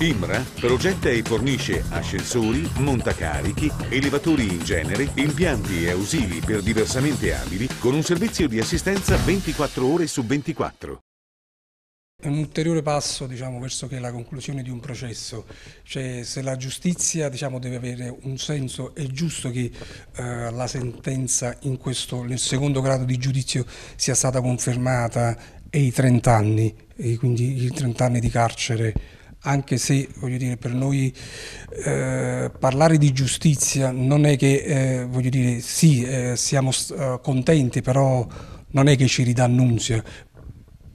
IMRA progetta e fornisce ascensori, montacarichi, elevatori in genere, impianti e ausili per diversamente abili con un servizio di assistenza 24 ore su 24. un ulteriore passo diciamo, verso la conclusione di un processo, cioè se la giustizia diciamo, deve avere un senso è giusto che eh, la sentenza questo, nel secondo grado di giudizio sia stata confermata e i 30 anni, e quindi i 30 anni di carcere anche se voglio dire, per noi eh, parlare di giustizia non è che, eh, voglio dire, sì, eh, siamo eh, contenti, però non è che ci ridannunzia,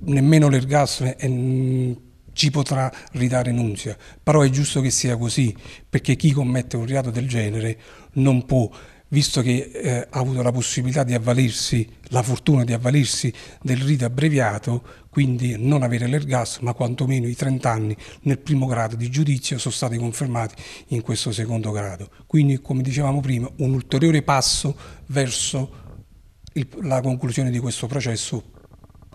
nemmeno l'ergastolo mm, ci potrà ridare nunzia, però è giusto che sia così, perché chi commette un reato del genere non può visto che eh, ha avuto la possibilità di avvalirsi, la fortuna di avvalersi del rito abbreviato, quindi non avere l'ergastolo, ma quantomeno i 30 anni nel primo grado di giudizio sono stati confermati in questo secondo grado. Quindi, come dicevamo prima, un ulteriore passo verso il, la conclusione di questo processo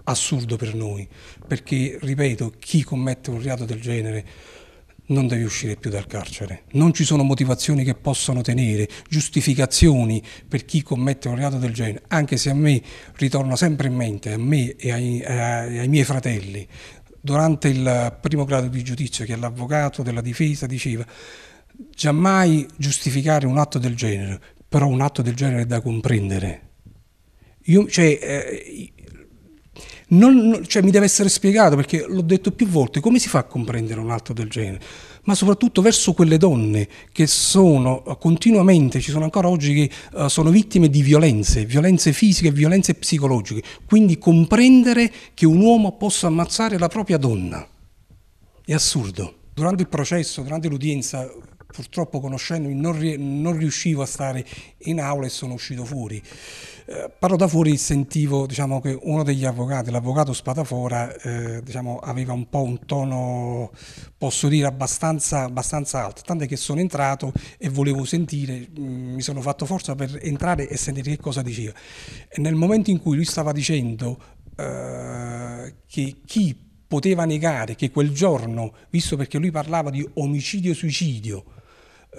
assurdo per noi, perché, ripeto, chi commette un reato del genere non devi uscire più dal carcere. Non ci sono motivazioni che possano tenere, giustificazioni per chi commette un reato del genere, anche se a me ritorna sempre in mente, a me e ai, ai, ai miei fratelli, durante il primo grado di giudizio che l'avvocato della difesa diceva giammai giustificare un atto del genere, però un atto del genere è da comprendere. Io, cioè, eh, non, cioè, mi deve essere spiegato perché l'ho detto più volte, come si fa a comprendere un atto del genere? Ma soprattutto verso quelle donne che sono eh, continuamente, ci sono ancora oggi che eh, sono vittime di violenze, violenze fisiche violenze psicologiche. Quindi comprendere che un uomo possa ammazzare la propria donna è assurdo. Durante il processo, durante l'udienza, purtroppo conoscendomi non, non, riuscivo a stare in aula e sono uscito fuori. Eh, parlo da fuori, sentivo diciamo, che uno degli avvocati, l'avvocato Spadafora, eh, diciamo, aveva un po' un tono, posso dire, abbastanza, abbastanza alto, tant'è che sono entrato e volevo sentire, mh, mm, mi sono fatto forza per entrare e sentire che cosa diceva. E nel momento in cui lui stava dicendo eh, che chi poteva negare che quel giorno, visto perché lui parlava di omicidio-suicidio,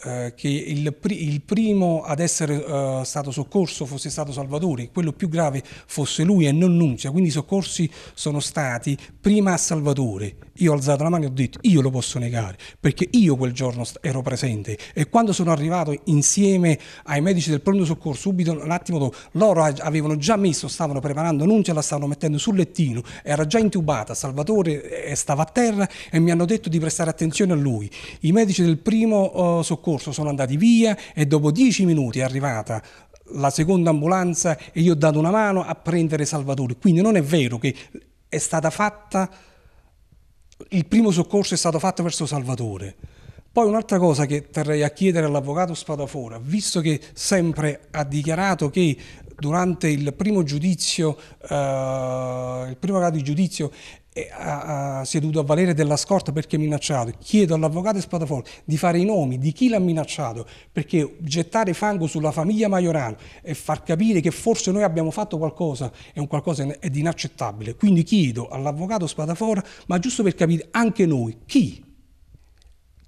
eh, che il, pr il, primo ad essere eh, stato soccorso fosse stato Salvatore, quello più grave fosse lui e non Nunzia, quindi i soccorsi sono stati prima a Salvatore. Io ho alzato la mano e ho detto io lo posso negare perché io quel giorno ero presente e quando sono arrivato insieme ai medici del pronto soccorso subito un attimo dopo loro avevano già messo, stavano preparando Nunzia, la stavano mettendo sul lettino, era già intubata, Salvatore eh, stava a terra e mi hanno detto di prestare attenzione a lui. I medici del primo eh, oh, soccorso soccorso sono andati via e dopo dieci minuti è arrivata la seconda ambulanza e io ho dato una mano a prendere Salvatore. Quindi non è vero che è stata fatta, il primo soccorso è stato fatto verso Salvatore. Poi un'altra cosa che terrei a chiedere all'avvocato Spadafora, visto che sempre ha dichiarato che durante il primo giudizio, eh, il primo grado di giudizio a, a, si è dovuto avvalere della scorta perché minacciato. Chiedo all'avvocato Spadaforte di fare i nomi di chi l'ha minacciato, perché gettare fango sulla famiglia Maiorano e far capire che forse noi abbiamo fatto qualcosa è un qualcosa di inaccettabile. Quindi chiedo all'avvocato Spadaforte, ma giusto per capire anche noi, chi?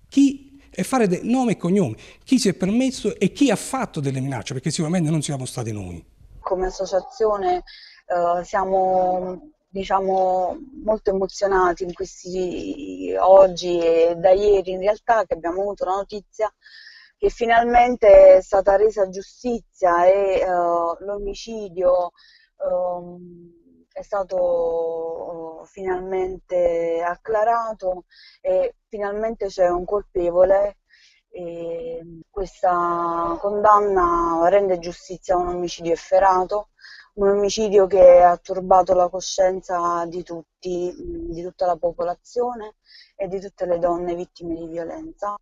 Chi e fare nome e cognome, chi si è permesso e chi ha fatto delle minacce, perché sicuramente non siamo stati noi come associazione eh, siamo diciamo, molto emozionati in questi oggi e da ieri in realtà che abbiamo avuto la notizia che finalmente è stata resa giustizia e uh, l'omicidio um, è stato uh, finalmente acclarato e finalmente c'è un colpevole e ehm, questa condanna rende giustizia a un omicidio efferato, un omicidio che ha turbato la coscienza di tutti, di tutta la popolazione e di tutte le donne vittime di violenza.